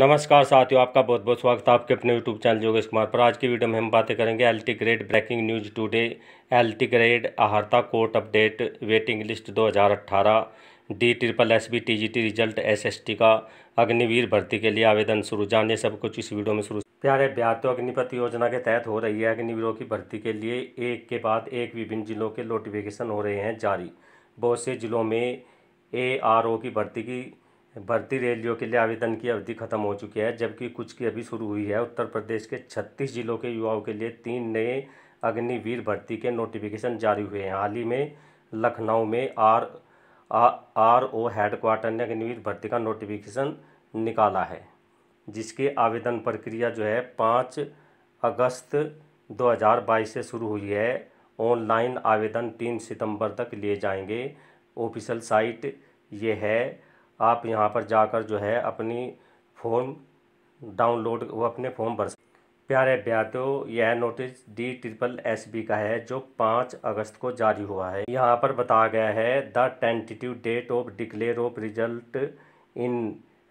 नमस्कार साथियों आपका बहुत बहुत स्वागत है आपके अपने यूट्यूब चैनल योगेश कुमार पर आज की वीडियो में हम बातें करेंगे L T grade breaking news today L T grade अहर्ता court update waiting list 2018 D triple S B T G T result S S T का अग्निवीर भर्ती के लिए आवेदन शुरू जानिए सब कुछ इस वीडियो में शुरू प्यारे तो अग्निपथ योजना के तहत हो रही है अग्निवीरों की भर्ती के लिए एक के बाद एक विभिन्न जिलों के नोटिफिकेशन हो रहे हैं जारी बहुत से जिलों में ए आर ओ की भर्ती की भर्ती रैलियों के लिए आवेदन की अवधि खत्म हो चुकी है जबकि कुछ की अभी शुरू हुई है उत्तर प्रदेश के छत्तीस जिलों के युवाओं के लिए तीन नए अग्निवीर भर्ती के नोटिफिकेशन जारी हुए हैं हाल ही में लखनऊ में आर आ, आर ओ हेडक्वार्टर ने अग्निवीर भर्ती का नोटिफिकेशन निकाला है जिसके आवेदन प्रक्रिया जो है पाँच अगस्त 2022 से शुरू हुई है ऑनलाइन आवेदन तीन सितंबर तक लिए जाएंगे ऑफिशियल साइट ये है आप यहाँ पर जाकर जो है अपनी फॉर्म डाउनलोड वो अपने फॉर्म भर सकते प्यारे अभ्यार्थियों यह notice D triple S B का है जो पाँच अगस्त को जारी हुआ है यहाँ पर बताया गया है the tentative date of declare of result in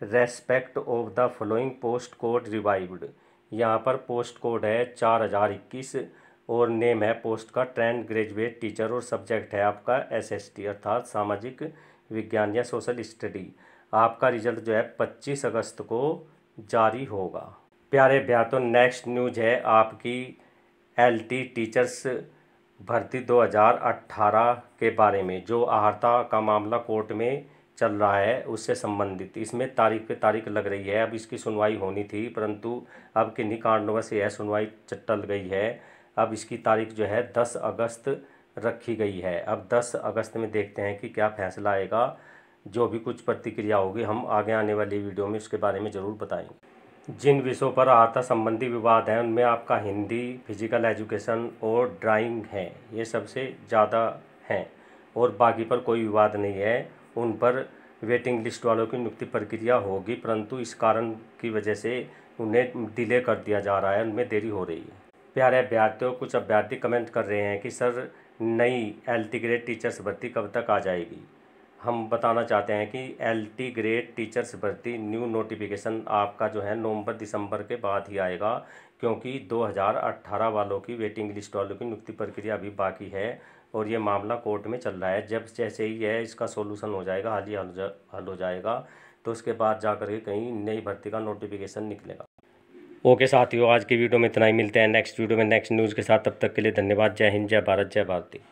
respect of the following post code revived यहाँ पर पोस्ट कोड है चार हज़ार इक्कीस और नेम है पोस्ट का ट्रेंड ग्रेजुएट टीचर और सब्जेक्ट है आपका टी अर्थात सामाजिक विज्ञान या सोशल स्टडी आपका रिजल्ट जो है पच्चीस अगस्त को जारी होगा प्यारे तो नेक्स्ट न्यूज है आपकी टी टीचर्स भर्ती 2018 के बारे में जो आहर्ता का मामला कोर्ट में चल रहा है उससे संबंधित इसमें तारीख पे तारीख लग रही है अब इसकी सुनवाई होनी थी परंतु अब किन्हीं कारणों से यह सुनवाई चटल गई है अब इसकी तारीख जो है 10 अगस्त रखी गई है अब 10 अगस्त में देखते हैं कि क्या फैसला आएगा जो भी कुछ प्रतिक्रिया होगी हम आगे आने वाली वीडियो में इसके बारे में ज़रूर बताएंगे जिन विषयों पर आर्था संबंधी विवाद हैं उनमें आपका हिंदी फिजिकल एजुकेशन और ड्राइंग है ये सबसे ज़्यादा हैं और बाकी पर कोई विवाद नहीं है उन पर वेटिंग लिस्ट वालों की नियुक्ति प्रक्रिया होगी परंतु इस कारण की वजह से उन्हें डिले कर दिया जा रहा है उनमें देरी हो रही है प्यारे अभ्यर्थियों कुछ अभ्यर्थी कमेंट कर रहे हैं कि सर नई एल टी ग्रेड टीचर्स भर्ती कब तक आ जाएगी हम बताना चाहते हैं कि एल टी ग्रेड टीचर्स भर्ती न्यू नोटिफिकेशन आपका जो है नवंबर दिसंबर के बाद ही आएगा क्योंकि 2018 वालों की वेटिंग लिस्ट वालों की नियुक्ति प्रक्रिया अभी बाकी है और ये मामला कोर्ट में चल रहा है जब जैसे ही है इसका सोल्यूशन हो जाएगा हाल ही हल हो जाएगा तो उसके बाद जा के कहीं नई भर्ती का नोटिफिकेशन निकलेगा ओके साथियों आज की वीडियो में इतना ही मिलते हैं नेक्स्ट वीडियो में नेक्स्ट न्यूज़ के साथ तब तक के लिए धन्यवाद जय हिंद जय भारत जय भारती